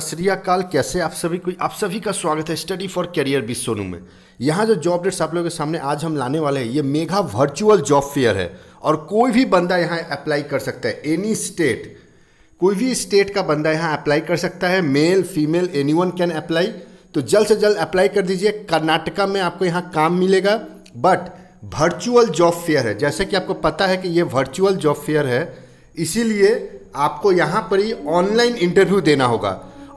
सतरीकाल कैसे आप सभी को आप सभी का स्वागत है स्टडी फॉर करियर बीस सोनू में यहाँ जो जॉब डेट्स आप लोगों के सामने आज हम लाने वाले हैं ये मेघा वर्चुअल जॉब फेयर है और कोई भी बंदा यहाँ अप्लाई कर सकता है एनी स्टेट कोई भी स्टेट का बंदा यहाँ अप्लाई कर सकता है male female any can apply तो जल्द से जल्द अप्लाई कर दीजिए कर्नाटका में आपको यहाँ काम मिलेगा बट वर्चुअल जॉब फेयर है जैसे कि आपको पता है कि ये वर्चुअल जॉब फेयर है इसीलिए आपको यहाँ पर ही ऑनलाइन इंटरव्यू देना होगा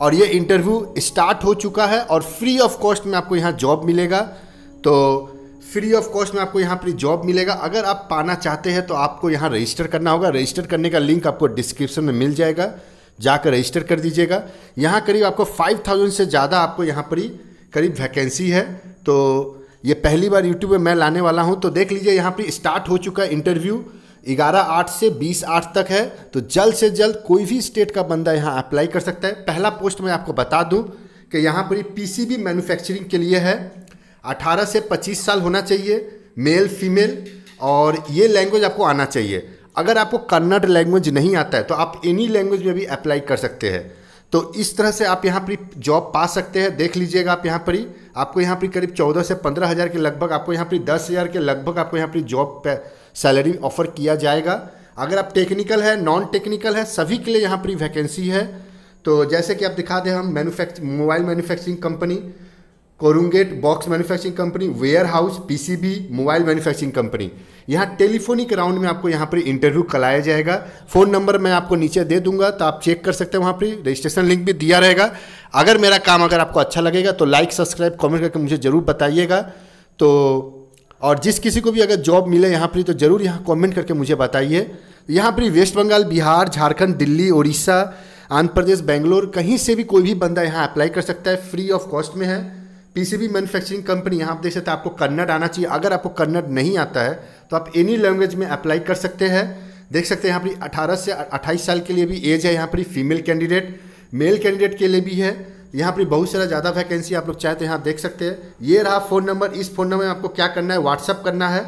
और ये इंटरव्यू स्टार्ट हो चुका है और फ्री ऑफ कॉस्ट में आपको यहाँ जॉब मिलेगा तो फ्री ऑफ कॉस्ट में आपको यहाँ पर जॉब मिलेगा अगर आप पाना चाहते हैं तो आपको यहाँ रजिस्टर करना होगा रजिस्टर करने का लिंक आपको डिस्क्रिप्शन में मिल जाएगा जाकर रजिस्टर कर दीजिएगा यहाँ करीब आपको फाइव थाउजेंड से ज़्यादा आपको यहाँ पर ही करीब वैकेंसी है तो ये पहली बार यूट्यूब में मैं लाने वाला हूँ तो देख लीजिए यहाँ पर स्टार्ट हो चुका है इंटरव्यू ग्यारह आठ से बीस आठ तक है तो जल्द से जल्द कोई भी स्टेट का बंदा यहाँ अप्लाई कर सकता है पहला पोस्ट मैं आपको बता दूँ कि यहाँ पर पीसीबी मैन्युफैक्चरिंग के लिए है 18 से 25 साल होना चाहिए मेल फीमेल और ये लैंग्वेज आपको आना चाहिए अगर आपको कन्नड़ लैंग्वेज नहीं आता है तो आप एनी लैंग्वेज में भी अप्लाई कर सकते हैं तो इस तरह से आप यहाँ पर जॉब पा सकते हैं देख लीजिएगा आप यहाँ पर ही आपको यहाँ पर करीब चौदह से पंद्रह हज़ार के लगभग आपको यहाँ पर दस हज़ार के लगभग आपको यहाँ पर जॉब सैलरी ऑफर किया जाएगा अगर आप टेक्निकल है नॉन टेक्निकल है सभी के लिए यहाँ पर वैकेंसी है तो जैसे कि आप दिखा दें हम मैनुफैक्च mobile manufacturing company corrugated box manufacturing company warehouse PCB mobile manufacturing company यहाँ टेलीफोनिक राउंड में आपको यहाँ पर इंटरव्यू कराया जाएगा फ़ोन नंबर मैं आपको नीचे दे दूंगा तो आप चेक कर सकते हैं वहाँ पर रजिस्ट्रेशन लिंक भी दिया रहेगा अगर मेरा काम अगर आपको अच्छा लगेगा तो लाइक सब्सक्राइब कमेंट करके मुझे ज़रूर बताइएगा तो और जिस किसी को भी अगर जॉब मिले यहाँ पर तो ज़रूर यहाँ कॉमेंट करके मुझे बताइए यहाँ पर वेस्ट बंगाल बिहार झारखंड दिल्ली उड़ीसा आंध्र प्रदेश बेंगलोर कहीं से भी कोई भी बंदा यहाँ अप्लाई कर सकता है फ्री ऑफ कॉस्ट में है पीसीबी मैन्युफैक्चरिंग कंपनी यहाँ आप देख सकते हैं आपको कन्नड़ आना चाहिए अगर आपको कन्नड़ नहीं आता है तो आप एनी लैंग्वेज में अप्लाई कर सकते हैं देख सकते हैं यहाँ पर अठारह से अट्ठाईस साल के लिए भी एज है यहाँ पर फीमेल कैंडिडेट मेल कैंडिडेट के लिए भी है यहाँ पर बहुत सारा ज़्यादा वैकेंसी आप लोग चाहे तो यहाँ देख सकते हैं ये रहा फ़ोन नंबर इस फ़ोन नंबर में आपको क्या करना है व्हाट्सअप करना है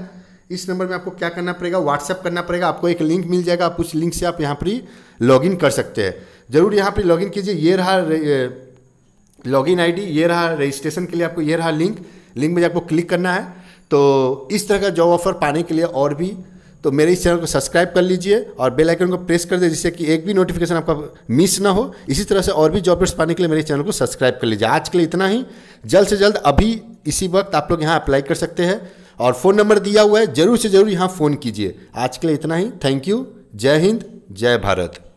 इस नंबर में आपको क्या करना पड़ेगा व्हाट्सअप करना पड़ेगा आपको एक लिंक मिल जाएगा आप उस लिंक से आप यहाँ पर लॉगिन कर सकते हैं ज़रूर यहाँ पर लॉगिन कीजिए ये रहा लॉगिन आईडी ये रहा रजिस्ट्रेशन के लिए आपको ये रहा लिंक लिंक में आपको क्लिक करना है तो इस तरह का जॉब ऑफर पाने के लिए और भी तो मेरे इस चैनल को सब्सक्राइब कर लीजिए और बेल आइकन को प्रेस कर दीजिए जिससे कि एक भी नोटिफिकेशन आपका मिस ना हो इसी तरह से और भी जॉब अपडेट्स पाने के लिए मेरे चैनल को सब्सक्राइब कर लीजिए आज के लिए इतना ही जल्द से जल्द अभी इसी वक्त आप लोग यहाँ अप्लाई कर सकते हैं और फ़ोन नंबर दिया हुआ है ज़रूर से ज़रूर यहाँ फ़ोन कीजिए आज के लिए इतना ही थैंक यू जय हिंद जय भारत